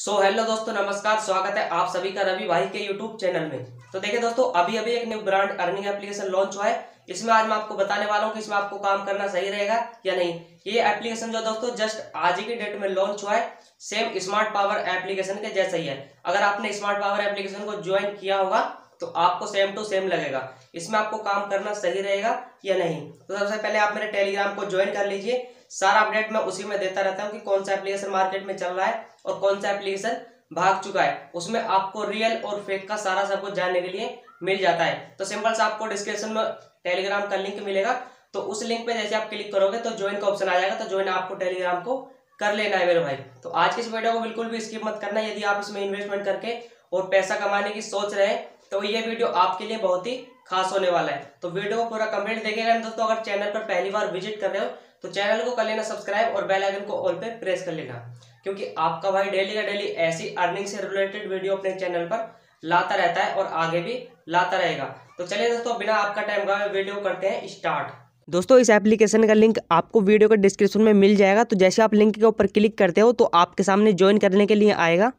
so hello दोस्तों नमस्कार स्वागत है आप सभी का रवि भाई के यूट्यूब चैनल में तो देखिए दोस्तों अभी अभी एक new brand earning application launch हुआ है इसमें आज मैं आपको बताने वाला हूँ कि इसमें आपको काम करना सही रहेगा या नहीं ये एप्लीकेशन जो दोस्तों जस्ट आज ही के डेट में लॉन्च हुआ है सेम स्मार्ट पावर एप्लीकेशन के जैसा ही है अगर आपने स्मार्ट पावर एप्लीकेशन को ज्वाइन किया होगा तो आपको सेम टू सेम लगेगा इसमें आपको काम करना सही रहेगा या नहीं तो सबसे पहले आप मेरे टेलीग्राम को ज्वाइन कर लीजिए सारा अपडेट मैं उसी में देता रहता हूँ कि कौन सा एप्लीकेशन मार्केट में चल रहा है और कौन सा एप्लीकेशन भाग चुका है उसमें आपको रियल और फेक का सारा सब कुछ जानने के लिए मिल जाता है तो सिंपल सा आपको डिस्क्रिप्शन में टेलीग्राम का लिंक मिलेगा तो उस लिंक पे जैसे आप क्लिक करोगे तो ज्वाइन का ऑप्शन आ जाएगा तो ज्वाइन आपको टेलीग्राम को कर लेना है मेरे भाई तो आज की इस वीडियो को बिल्कुल भी स्किप मत करना यदि आप इसमें इन्वेस्टमेंट करके और पैसा कमाने की सोच रहे हैं तो ये वीडियो आपके लिए बहुत ही खास होने वाला है तो वीडियो को पूरा कंप्लीट देखेगा दोस्तों अगर चैनल पर पहली बार विजिट कर रहे हो तो चैनल को कर लेना सब्सक्राइब और बेल आइकन को ऑल पे प्रेस कर लेना क्योंकि आपका भाई डेली का डेली ऐसी अर्निंग से रिलेटेड वीडियो अपने चैनल पर लाता रहता है और आगे भी लाता रहेगा तो चलिए दोस्तों बिना आपका टाइम गवा वीडियो करते हैं स्टार्ट दोस्तों इस एप्लीकेशन का लिंक आपको वीडियो के डिस्क्रिप्शन में मिल जाएगा तो जैसे आप लिंक के ऊपर क्लिक करते हो तो आपके सामने ज्वाइन करने के लिए आएगा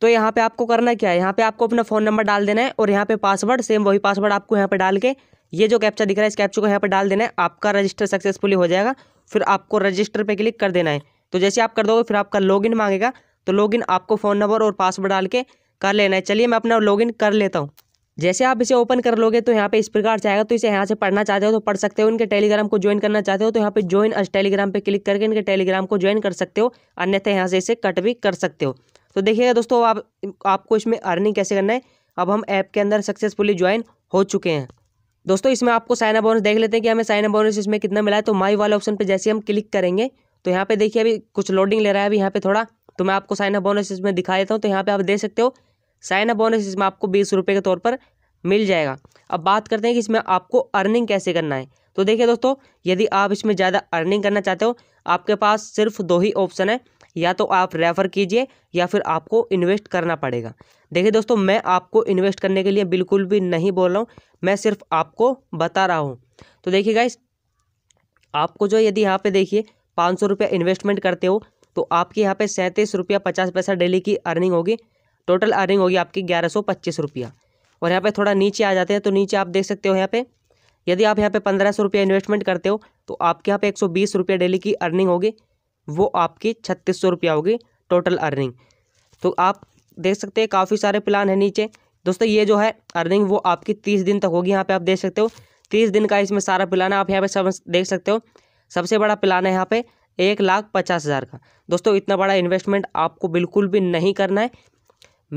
तो यहाँ पे आपको करना क्या है यहाँ पे आपको अपना फ़ोन नंबर डाल देना है और यहाँ पे पासवर्ड सेम वही पासवर्ड आपको यहाँ पे डाल के ये जो कैप्चा दिख रहा है इस कैप्चा को यहाँ पे डाल देना है आपका रजिस्टर सक्सेसफुली हो जाएगा फिर आपको रजिस्टर पे क्लिक कर देना है तो जैसे आप कर दोगे फिर आपका लॉगिन मांगेगा तो लॉग आपको फ़ोन नंबर और पासवर्ड डाल के कर लेना है चलिए मैं अपना लॉग कर लेता हूँ जैसे आप इसे ओपन कर लोगे तो यहाँ पे इस प्रकार से आएगा तो इसे यहाँ से पढ़ना चाहते हो तो पढ़ सकते हो इनके टेलीग्राम को ज्वाइन करना चाहते हो तो यहाँ पे ज्वाइन अस टेलीग्राम पे क्लिक करके इनके टेलीग्राम को ज्वाइन कर सकते हो अन्यथा यहाँ से इसे कट भी कर सकते हो तो देखिएगा दोस्तों आप आपको इसमें अर्निंग कैसे करना है अब हम ऐप के अंदर सक्सेसफुली ज्वाइन हो चुके हैं दोस्तों इसमें आपको साइन अप बोनस देख लेते हैं कि हमें साइन अप बोनस इसमें कितना मिला है तो माई वाले ऑप्शन पर जैसे हम क्लिक करेंगे तो यहाँ पर देखिए अभी कुछ लोडिंग ले रहा है अभी यहाँ पर थोड़ा तो मैं आपको साइन अप बोनस इसमें दिखा देता हूँ तो यहाँ पर आप देख सकते हो साइन अप बोनस इसमें आपको बीस रुपये के तौर पर मिल जाएगा अब बात करते हैं कि इसमें आपको अर्निंग कैसे करना है तो देखिए दोस्तों यदि आप इसमें ज़्यादा अर्निंग करना चाहते हो आपके पास सिर्फ दो ही ऑप्शन है या तो आप रेफ़र कीजिए या फिर आपको इन्वेस्ट करना पड़ेगा देखिए दोस्तों मैं आपको इन्वेस्ट करने के लिए बिल्कुल भी नहीं बोल रहा हूँ मैं सिर्फ आपको बता रहा हूँ तो देखिए गाइस आपको जो यदि यहाँ पे देखिए पाँच सौ रुपया इन्वेस्टमेंट करते हो तो आपके यहाँ पे सैंतीस रुपया पचास पैसा डेली की अर्निंग होगी टोटल अर्निंग होगी आपकी ग्यारह सौ पच्चीस रुपया और यहाँ पे थोड़ा नीचे आ जाते हैं तो नीचे आप देख सकते हो यहाँ पे यदि आप यहाँ पे पंद्रह सौ रुपया इन्वेस्टमेंट करते हो तो आपके यहाँ पे एक सौ बीस रुपया डेली की अर्निंग होगी वो आपके छत्तीस सौ रुपया होगी टोटल अर्निंग तो आप देख सकते हैं काफ़ी सारे प्लान है नीचे दोस्तों ये जो है अर्निंग वो आपकी तीस दिन तक होगी यहाँ पे आप देख सकते हो तीस दिन का इसमें सारा प्लान है आप यहाँ पे सब देख सकते हो सबसे बड़ा प्लान है यहाँ पे एक लाख पचास हज़ार का दोस्तों इतना बड़ा इन्वेस्टमेंट आपको बिल्कुल भी नहीं करना है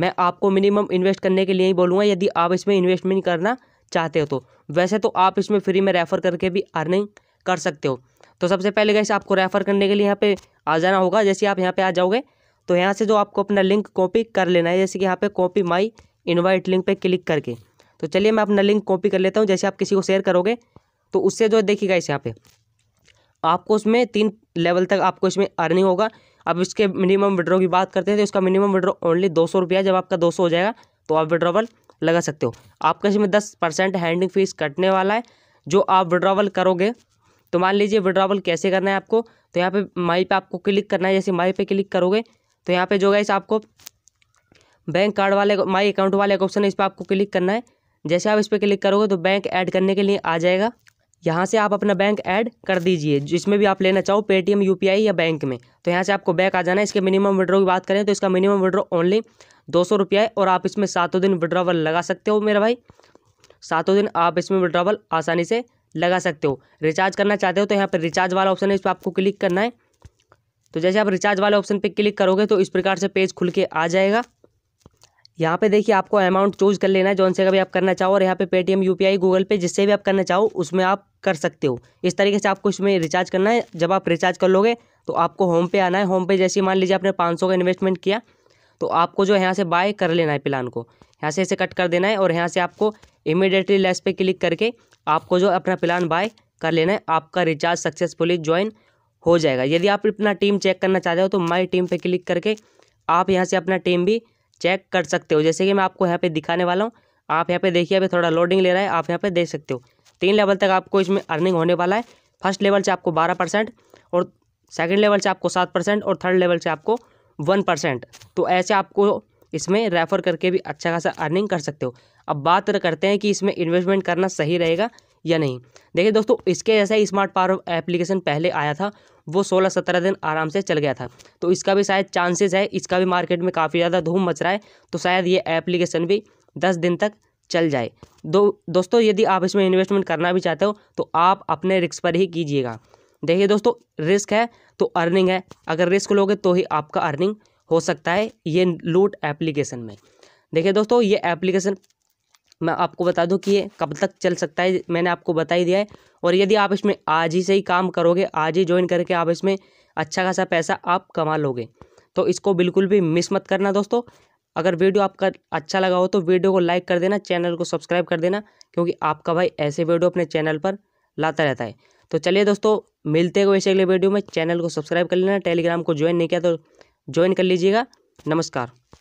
मैं आपको मिनिमम इन्वेस्ट करने के लिए ही बोलूँगा यदि आप इसमें इन्वेस्टमेंट करना चाहते हो तो वैसे तो आप इसमें फ्री में रेफ़र करके भी अर्निंग कर सकते हो तो सबसे पहले गैस आपको रेफ़र करने के लिए यहाँ पे आ जाना होगा जैसे आप यहाँ पे आ जाओगे तो यहाँ से जो आपको अपना लिंक कॉपी कर लेना है जैसे कि यहाँ पे कॉपी माई इनवाइट लिंक पे क्लिक करके तो चलिए मैं अपना लिंक कॉपी कर लेता हूँ जैसे आप किसी को शेयर करोगे तो उससे जो देखिएगा इस यहाँ पर आपको उसमें तीन लेवल तक आपको इसमें अर्निंग होगा अब इसके मिनिमम विड्रो की बात करते हैं तो इसका मिनिमम विड्रो ओनली दो सौ रुपया जब आपका दो सौ हो जाएगा तो आप विड्रोवल लगा सकते हो आपका इसमें दस परसेंट हैंडिंग फीस कटने वाला है जो आप विड्रावल करोगे तो मान लीजिए विड्रावल कैसे करना है आपको तो यहाँ पे माई पे आपको क्लिक करना है जैसे माई पे क्लिक करोगे तो यहाँ पे जो गाइस आपको बैंक कार्ड वाले माई अकाउंट वाले ऑप्शन है इस पर आपको क्लिक करना है जैसे आप इस पर क्लिक करोगे तो बैंक ऐड करने के लिए आ जाएगा यहाँ से आप अपना बैंक ऐड कर दीजिए जिसमें भी आप लेना चाहो पेटीएम यू या बैंक में तो यहाँ से आपको बैंक आ जाना है इसके मिनिमम विड्रॉ की बात करें तो इसका मिनिमम विड्रो ओनली दो सौ रुपया है और आप इसमें सातों दिन विड्रावल लगा सकते हो मेरा भाई सातों दिन आप इसमें विड्रावल आसानी से लगा सकते हो रिचार्ज करना चाहते हो तो यहाँ पर रिचार्ज वाला ऑप्शन है इस पर आपको क्लिक करना है तो जैसे आप रिचार्ज वाले ऑप्शन पर क्लिक करोगे तो इस प्रकार से पेज खुल के आ जाएगा यहाँ पे देखिए आपको अमाउंट चूज कर लेना है जौन से कभी आप करना चाहो और यहाँ पे पेटीएम यू पी गूगल पे जिससे भी आप करना चाहो उसमें आप कर सकते हो इस तरीके से आपको इसमें रिचार्ज करना है जब आप रिचार्ज कर लोगे तो आपको होम पे आना है होम पे जैसे मान लीजिए आपने पाँच का इन्वेस्टमेंट किया तो आपको जो है यहाँ से बाय कर लेना है प्लान को यहाँ से ऐसे कट कर देना है और यहाँ से आपको इमिडिएटली लेस पे क्लिक करके आपको जो अपना प्लान बाय कर लेना है आपका रिचार्ज सक्सेसफुली ज्वाइन हो जाएगा यदि आप अपना टीम चेक करना चाहते हो तो माई टीम पर क्लिक करके आप यहाँ से अपना टीम भी चेक कर सकते हो जैसे कि मैं आपको यहाँ पर दिखाने वाला हूँ आप यहाँ पे देखिए अभी थोड़ा लोडिंग ले रहा है आप यहाँ पे देख सकते हो तीन लेवल तक आपको इसमें अर्निंग होने वाला है फर्स्ट लेवल से आपको बारह परसेंट और सेकेंड लेवल से आपको सात परसेंट और थर्ड लेवल से आपको वन परसेंट तो ऐसे आपको इसमें रेफ़र करके भी अच्छा खासा अर्निंग कर सकते हो अब बात करते हैं कि इसमें इन्वेस्टमेंट करना सही रहेगा या नहीं देखिए दोस्तों इसके जैसा ही स्मार्ट पावर एप्लीकेशन पहले आया था वो सोलह सत्रह दिन आराम से चल गया था तो इसका भी शायद चांसेस है इसका भी मार्केट में काफ़ी ज़्यादा धूम मच रहा है तो शायद ये एप्लीकेशन भी दस दिन तक चल जाए दो दोस्तों यदि आप इसमें इन्वेस्टमेंट करना भी चाहते हो तो आप अपने रिक्स पर ही कीजिएगा देखिए दोस्तों रिस्क है तो अर्निंग है अगर रिस्क लोगे तो ही आपका अर्निंग हो सकता है ये लूट एप्लीकेशन में देखिए दोस्तों ये एप्लीकेशन मैं आपको बता दूं कि ये कब तक चल सकता है मैंने आपको बता ही दिया है और यदि आप इसमें आज ही से ही काम करोगे आज ही ज्वाइन करके आप इसमें अच्छा खासा पैसा आप कमा लोगे तो इसको बिल्कुल भी मिस मत करना दोस्तों अगर वीडियो आपका अच्छा लगा हो तो वीडियो को लाइक कर देना चैनल को सब्सक्राइब कर देना क्योंकि आपका भाई ऐसे वीडियो अपने चैनल पर लाता रहता है तो चलिए दोस्तों मिलते हैं वैसे अगले वीडियो में चैनल को सब्सक्राइब कर लेना टेलीग्राम को ज्वाइन नहीं किया तो ज्वाइन कर लीजिएगा नमस्कार